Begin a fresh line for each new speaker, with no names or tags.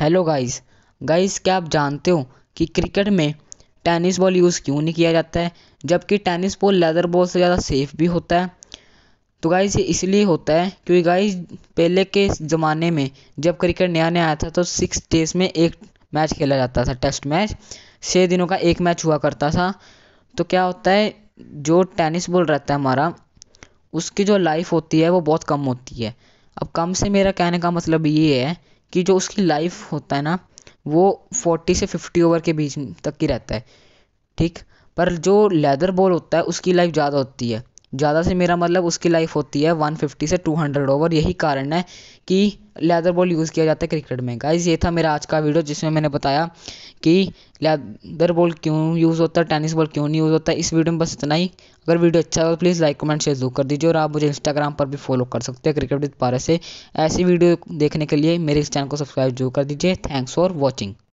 hello guys guys क्या आप जानते हो कि क्रिकेट में टेनिस बॉल यूज़ क्यों नहीं किया जाता है जबकि टेनिस बॉल लेदर बॉल से ज़्यादा सेफ भी होता है तो गाइस ये इसलिए होता है क्योंकि गाइस पहले के ज़माने में जब क्रिकेट नया नया आया था तो सिक्स डेज में एक मैच खेला जाता था टेस्ट मैच छः दिनों का एक मैच हुआ करता था तो क्या होता है जो टेनिस बॉल रहता है हमारा उसकी जो लाइफ होती है वो बहुत कम होती है अब कम से मेरा कहने का मतलब ये है कि जो उसकी लाइफ होता है ना वो फोर्टी से फिफ्टी ओवर के बीच तक की रहता है ठीक पर जो लेदर बॉल होता है उसकी लाइफ ज़्यादा होती है ज़्यादा से मेरा मतलब उसकी लाइफ होती है 150 से 200 ओवर यही कारण है कि लेदर बॉल यूज़ किया जाता है क्रिकेट में गाइज ये था मेरा आज का वीडियो जिसमें मैंने बताया कि लेदर बॉल क्यों यूज़ होता है टेनिस बॉल क्यों नहीं यूज़ होता इस वीडियो में बस इतना ही अगर वीडियो अच्छा हो तो प्लीज़ लाइक कमेंट शेयर जरूर कर दीजिए और आप मुझे इंस्टाग्राम पर भी फॉलो कर सकते हैं क्रिकेट विद पारे से ऐसी वीडियो देखने के लिए मेरे इस चैनल को सब्सक्राइब जरूर कर दीजिए थैंक्स फॉर वॉचिंग